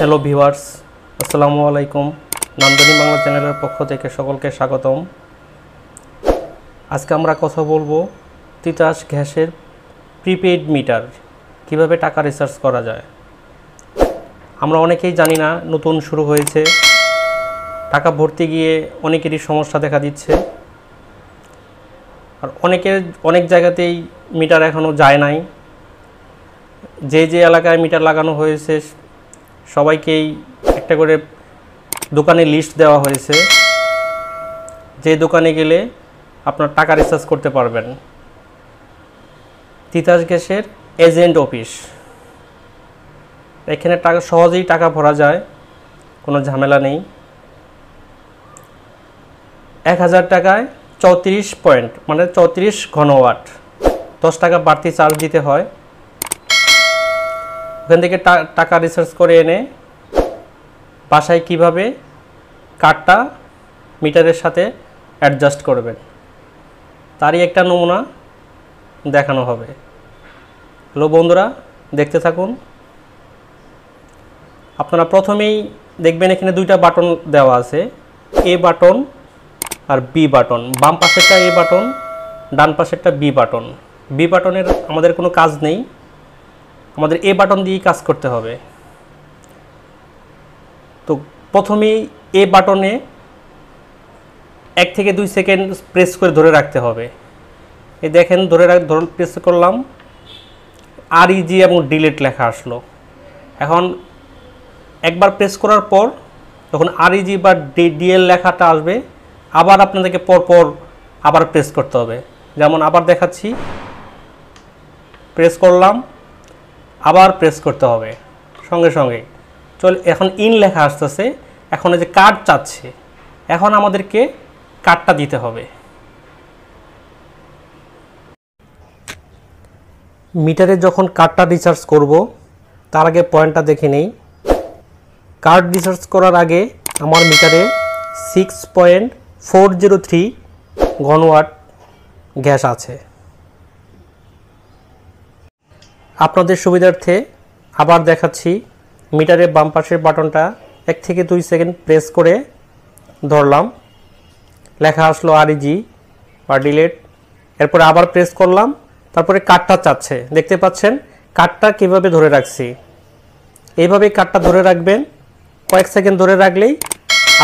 hello viewers আসসালামু আলাইকুম নান্দনী বাংলা চ্যানেলের পক্ষ থেকে সকলকে স্বাগতম আজকে আমরা কথা বলবো তিতাস গ্যাসের প্রিপেইড মিটার কিভাবে টাকা রিচার্জ করা যায় আমরা অনেকেই জানি না নতুন শুরু হয়েছে টাকা ভর্তি গিয়ে অনেকেরই সমস্যা দেখা দিচ্ছে আর অনেকের অনেক জায়গাতেই মিটার এখনও যায় নাই যে যে এলাকায় মিটার লাগানো হয়েছে সবাইকেই একটা করে দোকানের লিস্ট দেওয়া হয়েছে যে দোকানে গেলে আপনার টাকা রিচার্জ করতে পারবেন তিতাস গ্যাসের এজেন্ট অফিস এখানে টাকা সহজেই টাকা ভরা যায় কোনো ঝামেলা নেই এক হাজার টাকায় চৌত্রিশ পয়েন্ট মানে চৌত্রিশ ঘনওয়াট দশ টাকা বাড়তি চার্জ দিতে হয় ওখান থেকে টাকা রিসার্চ করে এনে বাসায় কিভাবে কাঠটা মিটারের সাথে অ্যাডজাস্ট করবেন তারই একটা নমুনা দেখানো হবে হ্যালো বন্ধুরা দেখতে থাকুন আপনারা প্রথমেই দেখবেন এখানে দুইটা বাটন দেওয়া আছে এ বাটন আর বি বাটন বাম পাশেরটা এ বাটন ডান পাশেরটা বি বাটন বি বাটনের আমাদের কোনো কাজ নেই আমাদের এ বাটন দিয়েই কাজ করতে হবে তো প্রথমেই এ বাটনে এক থেকে দুই সেকেন্ড প্রেস করে ধরে রাখতে হবে এই দেখেন ধরে রাখ প্রেস করলাম আর ইজি e এবং ডিলেট লেখা আসলো এখন একবার প্রেস করার পর যখন আর ইজি e বা ডিএল লেখাটা আসবে আবার আপনাদেরকে পরপর আবার প্রেস করতে হবে যেমন আবার দেখাচ্ছি প্রেস করলাম আবার প্রেস করতে হবে সঙ্গে সঙ্গে চল এখন ইন লেখা আসতেছে এখন যে কার্ড চাচ্ছে এখন আমাদেরকে কার্ডটা দিতে হবে মিটারে যখন কার্ডটা রিচার্জ করব তার আগে পয়েন্টটা দেখে নেই কার্ড রিচার্জ করার আগে আমার মিটারে six point four zero three ঘনওয়াট গ্যাস আছে আপনাদের সুবিধার্থে আবার দেখাচ্ছি মিটারের বাম পাশের বাটনটা এক থেকে দুই সেকেন্ড প্রেস করে ধরলাম লেখা আসলো আর ইজি e বা ডিলেট এরপরে আবার প্রেস করলাম তারপরে কাঠটা চাচ্ছে দেখতে পাচ্ছেন কাঠটা কিভাবে ধরে রাখছি এইভাবে কাঠটা ধরে রাখবেন কয়েক সেকেন্ড ধরে রাখলেই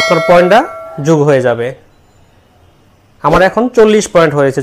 আপনার পয়েন্টটা যোগ হয়ে যাবে আমার এখন চল্লিশ পয়েন্ট হয়েছে